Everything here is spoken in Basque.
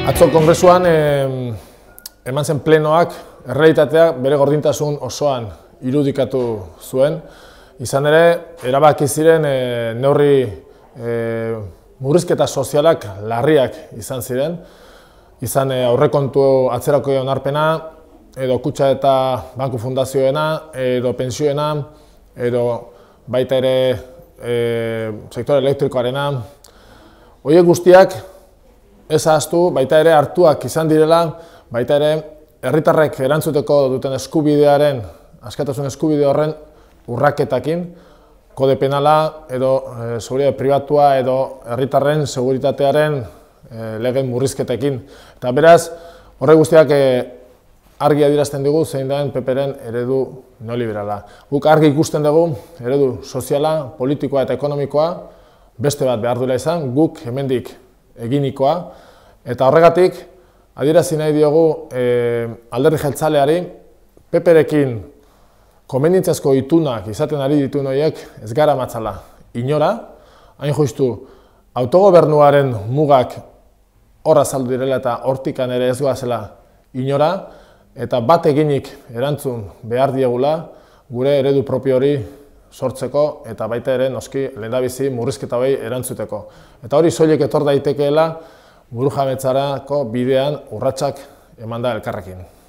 Atzo kongresuan eh, eman zen plenoak errealitatea bere gordintasun osoan irudikatu zuen. Izan ere, erabaki ziren eh, neurri eh, murrizketa sozialak larriak izan ziren. Izan eh, aurrekontu atzerako onarpena, edo kutsa eta banku fundazioena, edo pensioena, edo baita ere sektore elektrikoarena. Hoiek guztiak ez ahaztu, baita ere hartuak izan direla, baita ere herritarrek erantzuteko duten eskubidearen, askatasun eskubide horren urraketakin, kode penala edo e, pribatua edo herritarren seguritatearen e, murrizketekin. Eta beraz, horre guztiak e, argi adirazten dugu zein daen peperen eredu neoliberala. Guk argi ikusten dugu eredu soziala, politikoa eta ekonomikoa beste bat behar duela izan, guk hemendik eginikoa. Eta horregatik, adierazi nahi diogu e, eh, alderri jeltzaleari, peperekin komendintzazko itunak izaten ari ditu noiek ez gara matzala. Inora, hain justu, autogobernuaren mugak horra saldu direla eta hortikan ere ez goazela inora, eta bat eginik erantzun behar diegula, gure eredu propio hori sortzeko eta baita ere noski lehendabizi murrizketa bai erantzuteko. Eta hori soilik etor daitekeela buru bidean urratsak emanda elkarrekin.